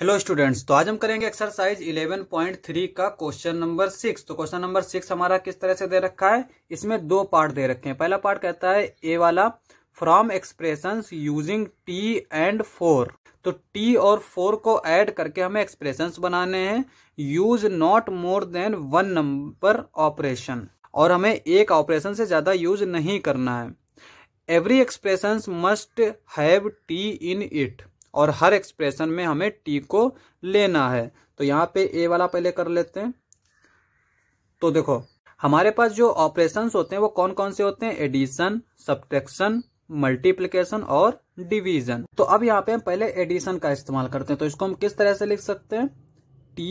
hello students तो आज हम करेंगे एक्सरसाइज 11.3 का क्वेश्चन नंबर सिक्स तो क्वेश्चन नंबर सिक्स हमारा किस तरह से दे रखा है इसमें दो पार्ट दे रखे हैं पहला पार्ट कहता है ए वाला from expression using T and four तो टी और फोर को ऐड करके हमें एक्सप्रेशन बनाने हैं use not more than one number operation और हमें एक ऑपरेशन से ज्यादा यूज नहीं करना है every expression must have T in it और हर एक्सप्रेशन में हमें टी को लेना है तो यहाँ पे ए वाला पहले कर लेते हैं तो देखो हमारे पास जो ऑपरेशंस होते हैं वो कौन कौन से होते हैं एडिशन सब्ट्रैक्शन मल्टीप्लीकेशन और डिवीजन तो अब यहाँ पे हम पहले एडिशन का इस्तेमाल करते हैं तो इसको हम किस तरह से लिख सकते हैं टी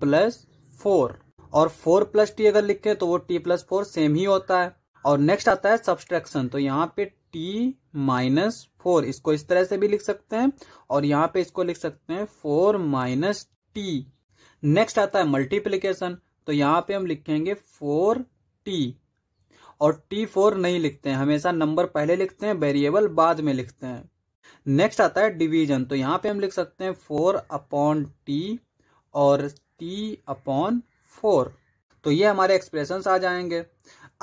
प्लस फोर और फोर प्लस टी अगर लिखे तो वो टी प्लस फोर सेम ही होता है और नेक्स्ट आता है सब्सट्रैक्शन तो यहाँ पे टी माइनस फोर इसको इस तरह से भी लिख सकते हैं और यहाँ पे इसको लिख सकते हैं फोर माइनस टी नेक्स्ट आता है मल्टीप्लीकेशन तो यहाँ पे हम लिखेंगे फोर टी और टी फोर नहीं लिखते हैं हमेशा नंबर पहले लिखते हैं वेरिएबल बाद में लिखते हैं नेक्स्ट आता है डिवीजन तो यहाँ पे हम लिख सकते हैं फोर अपॉन टी और टी अपॉन फोर तो ये हमारे एक्सप्रेशन आ जाएंगे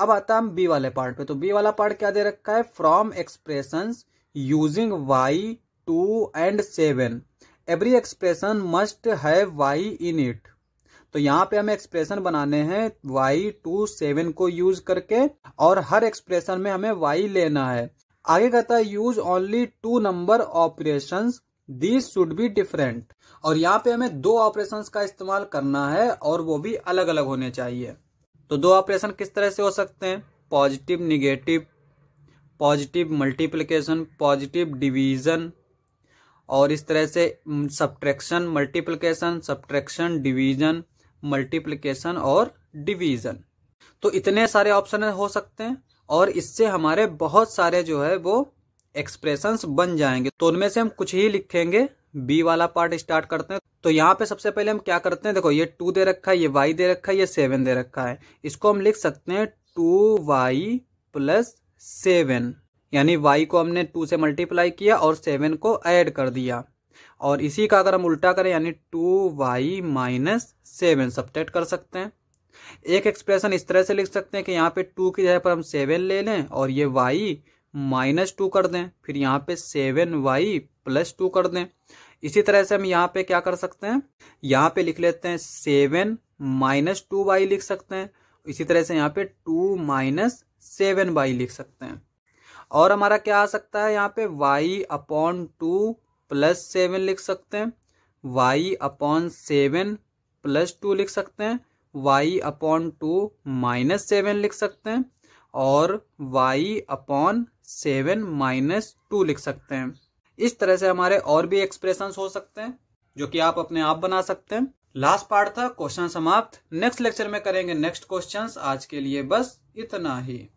अब आता हम बी वाले पार्ट पे तो बी वाला पार्ट क्या दे रखा है from expression using Y two and seven every expression must have Y in it तो यहाँ पे हमें एक्सप्रेशन बनाने हैं वाई टू सेवन को यूज करके और हर एक्सप्रेशन में हमें वाई लेना है आगे कहता है use only two number operation this should be different और यहाँ पे हमें दो ऑपरेशन का इस्तेमाल करना है और वो भी अलग अलग होने चाहिए तो दो ऑपरेशन किस तरह से हो सकते हैं positive negative positive multiplication positive division और इस तरह से subtraction multiplication subtraction division multiplication और डिवीज़न तो इतने सारे ऑप्शन हो सकते हैं और इससे हमारे बहुत सारे जो है वो एक्सप्रेशंस बन जाएंगे तो उनमें से हम कुछ ही लिखेंगे बी वाला पार्ट स्टार्ट करते हैं तो यहाँ पे सबसे पहले हम क्या करते हैं देखो ये टू दे रखा है ये वाई दे रखा है ये सेवन दे रखा है इसको हम लिख सकते हैं टू वाई प्लस सेवन यानी वाई को हमने टू से मल्टीप्लाई किया और सेवन को ऐड कर दिया और इसी का अगर हम उल्टा करें यानी टू वाई माइनस सेवन सब्टेट कर सकते हैं एक एक्सप्रेशन इस तरह से लिख सकते हैं कि यहाँ पे टू की जगह पर हम सेवन ले लें और ये वाई माइनस टू कर दें फिर यहाँ पे सेवन वाई प्लस टू कर दें इसी तरह से हम यहाँ पे क्या कर सकते हैं यहाँ पे लिख लेते हैं सेवन माइनस टू बाई लिख सकते हैं इसी तरह से यहाँ पे टू माइनस सेवन बाई लिख सकते हैं और हमारा क्या आ सकता है यहाँ पे Y upon two plus seven लिख सकते हैं Y upon seven plus two लिख सकते हैं Y upon two minus seven लिख सकते हैं और Y upon seven minus two लिख सकते हैं इस तरह से हमारे और भी एक्सप्रेशन हो सकते हैं जो कि आप अपने आप बना सकते हैं लास्ट पार्ट था क्वेश्चन समाप्त नेक्स्ट लेक्चर में करेंगे नेक्स्ट क्वेश्चन आज के लिए बस इतना ही